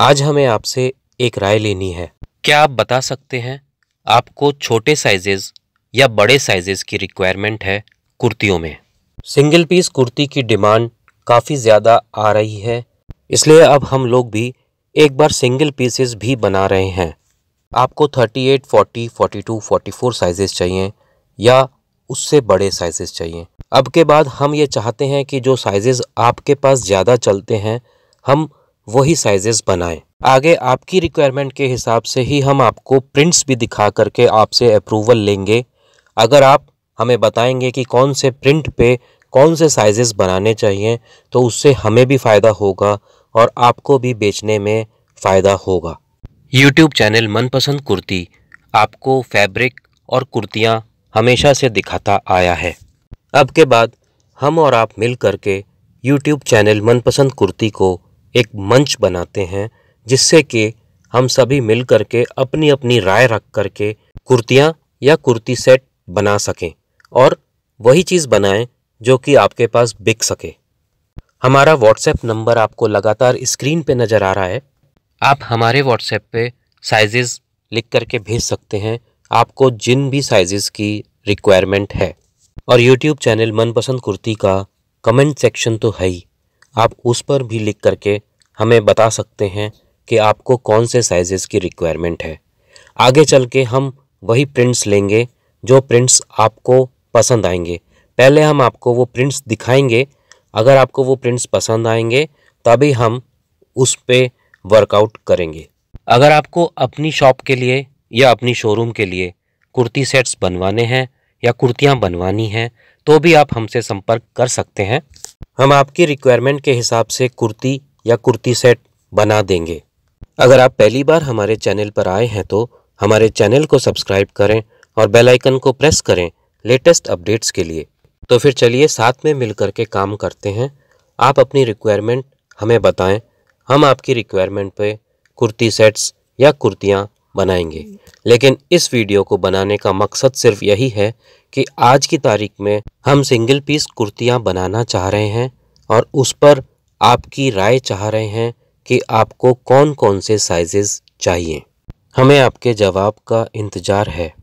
आज हमें आपसे एक राय लेनी है क्या आप बता सकते हैं आपको छोटे साइजेज या बड़े साइजेज की रिक्वायरमेंट है कुर्तियों में सिंगल पीस कुर्ती की डिमांड काफ़ी ज़्यादा आ रही है इसलिए अब हम लोग भी एक बार सिंगल पीसेस भी बना रहे हैं आपको 38, 40, 42, 44 साइजेस चाहिए या उससे बड़े साइजेस चाहिए अब के बाद हम ये चाहते हैं कि जो साइजेस आपके पास ज़्यादा चलते हैं हम वही साइजेस बनाएं आगे आपकी रिक्वायरमेंट के हिसाब से ही हम आपको प्रिंट्स भी दिखा करके आपसे अप्रूवल लेंगे अगर आप हमें बताएंगे कि कौन से प्रिंट पे कौन से साइजेस बनाने चाहिए तो उससे हमें भी फ़ायदा होगा और आपको भी बेचने में फ़ायदा होगा यूट्यूब चैनल मनपसंद कुर्ती आपको फैब्रिक और कुर्तियाँ हमेशा से दिखाता आया है अब के बाद हम और आप मिल करके यूट्यूब चैनल मनपसंद कुर्ती को एक मंच बनाते हैं जिससे कि हम सभी मिल करके अपनी अपनी राय रख करके कुर्तियाँ या कुर्ती सेट बना सकें और वही चीज़ बनाएं जो कि आपके पास बिक सके हमारा व्हाट्सएप नंबर आपको लगातार स्क्रीन पे नज़र आ रहा है आप हमारे व्हाट्सएप पे साइजेस लिख करके भेज सकते हैं आपको जिन भी साइजेस की रिक्वायरमेंट है और यूट्यूब चैनल मनपसंद कुर्ती का कमेंट सेक्शन तो है ही आप उस पर भी लिख करके हमें बता सकते हैं कि आपको कौन से साइज़ेस की रिक्वायरमेंट है आगे चल के हम वही प्रिंट्स लेंगे जो प्रिंट्स आपको पसंद आएंगे पहले हम आपको वो प्रिंट्स दिखाएंगे अगर आपको वो प्रिंट्स पसंद आएंगे तभी हम उस पर वर्कआउट करेंगे अगर आपको अपनी शॉप के लिए या अपनी शोरूम के लिए कुर्ती सेट्स बनवाने हैं या कुर्तियाँ बनवानी हैं तो भी आप हमसे संपर्क कर सकते हैं हम आपकी रिक्वायरमेंट के हिसाब से कुर्ती या कुर्ती सेट बना देंगे अगर आप पहली बार हमारे चैनल पर आए हैं तो हमारे चैनल को सब्सक्राइब करें और बेल आइकन को प्रेस करें लेटेस्ट अपडेट्स के लिए तो फिर चलिए साथ में मिल के काम करते हैं आप अपनी रिक्वायरमेंट हमें बताएं हम आपकी रिक्वायरमेंट पे कुर्ती सेट्स या कुर्तियाँ बनाएंगे लेकिन इस वीडियो को बनाने का मकसद सिर्फ यही है कि आज की तारीख में हम सिंगल पीस कुर्तियां बनाना चाह रहे हैं और उस पर आपकी राय चाह रहे हैं कि आपको कौन कौन से साइजेस चाहिए हमें आपके जवाब का इंतज़ार है